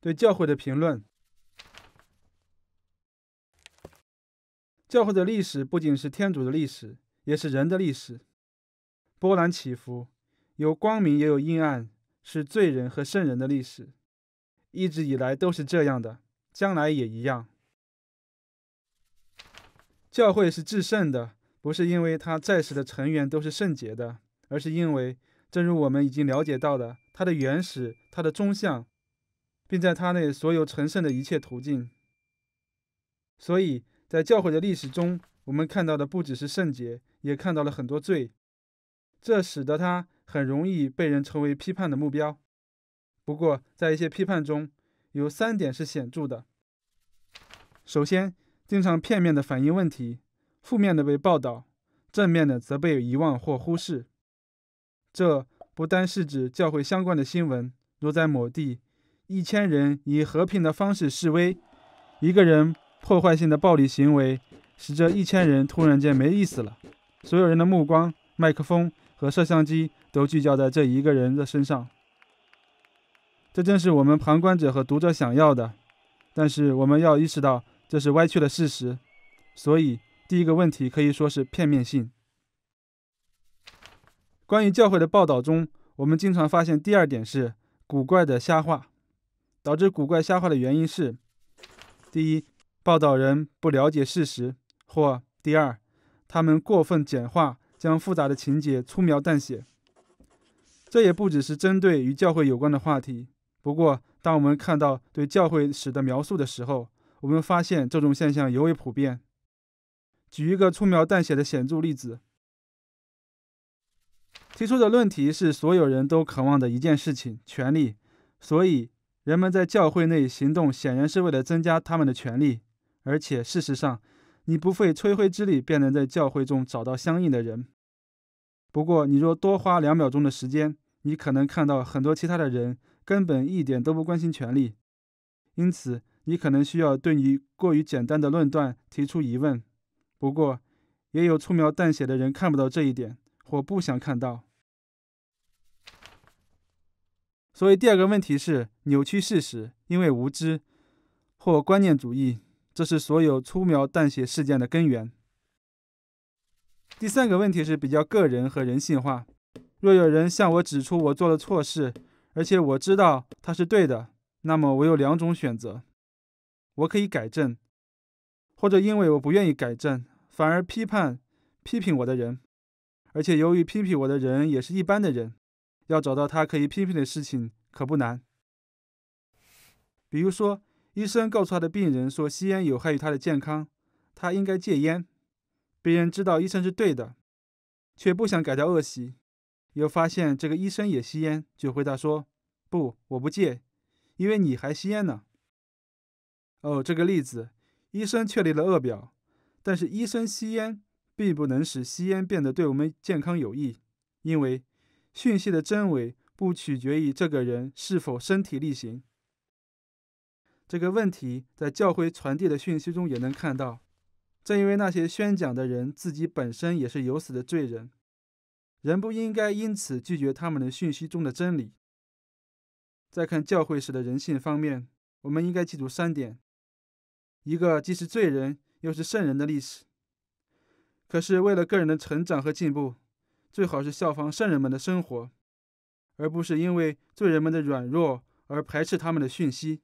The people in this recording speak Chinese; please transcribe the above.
对教会的评论。教会的历史不仅是天主的历史，也是人的历史，波澜起伏，有光明也有阴暗，是罪人和圣人的历史。一直以来都是这样的，将来也一样。教会是至圣的，不是因为他在世的成员都是圣洁的，而是因为。正如我们已经了解到的，它的原始、它的中向，并在它内所有成圣的一切途径。所以，在教会的历史中，我们看到的不只是圣洁，也看到了很多罪，这使得它很容易被人成为批判的目标。不过，在一些批判中，有三点是显著的：首先，经常片面地反映问题，负面的被报道，正面的则被遗忘或忽视。这不单是指教会相关的新闻。若在某地，一千人以和平的方式示威，一个人破坏性的暴力行为使这一千人突然间没意思了。所有人的目光、麦克风和摄像机都聚焦在这一个人的身上。这正是我们旁观者和读者想要的。但是我们要意识到这是歪曲的事实，所以第一个问题可以说是片面性。关于教会的报道中，我们经常发现第二点是古怪的瞎话。导致古怪瞎话的原因是：第一，报道人不了解事实；或第二，他们过分简化，将复杂的情节粗描淡写。这也不只是针对与教会有关的话题。不过，当我们看到对教会史的描述的时候，我们发现这种现象尤为普遍。举一个粗描淡写的显著例子。提出的论题是所有人都渴望的一件事情——权利。所以，人们在教会内行动显然是为了增加他们的权利。而且，事实上，你不费吹灰之力便能在教会中找到相应的人。不过，你若多花两秒钟的时间，你可能看到很多其他的人根本一点都不关心权利。因此，你可能需要对你过于简单的论断提出疑问。不过，也有粗描淡写的人看不到这一点。或不想看到，所以第二个问题是扭曲事实，因为无知或观念主义，这是所有粗描淡写事件的根源。第三个问题是比较个人和人性化。若有人向我指出我做了错事，而且我知道他是对的，那么我有两种选择：我可以改正，或者因为我不愿意改正，反而批判批评我的人。而且，由于批评我的人也是一般的人，要找到他可以批评的事情可不难。比如说，医生告诉他的病人说吸烟有害于他的健康，他应该戒烟。病人知道医生是对的，却不想改掉恶习，又发现这个医生也吸烟，就回答说：“不，我不戒，因为你还吸烟呢。”哦，这个例子，医生确立了恶表，但是医生吸烟。并不能使吸烟变得对我们健康有益，因为讯息的真伪不取决于这个人是否身体力行。这个问题在教会传递的讯息中也能看到。正因为那些宣讲的人自己本身也是有死的罪人，人不应该因此拒绝他们的讯息中的真理。在看教会史的人性方面，我们应该记住三点：一个既是罪人又是圣人的历史。可是，为了个人的成长和进步，最好是效仿圣人们的生活，而不是因为罪人们的软弱而排斥他们的讯息。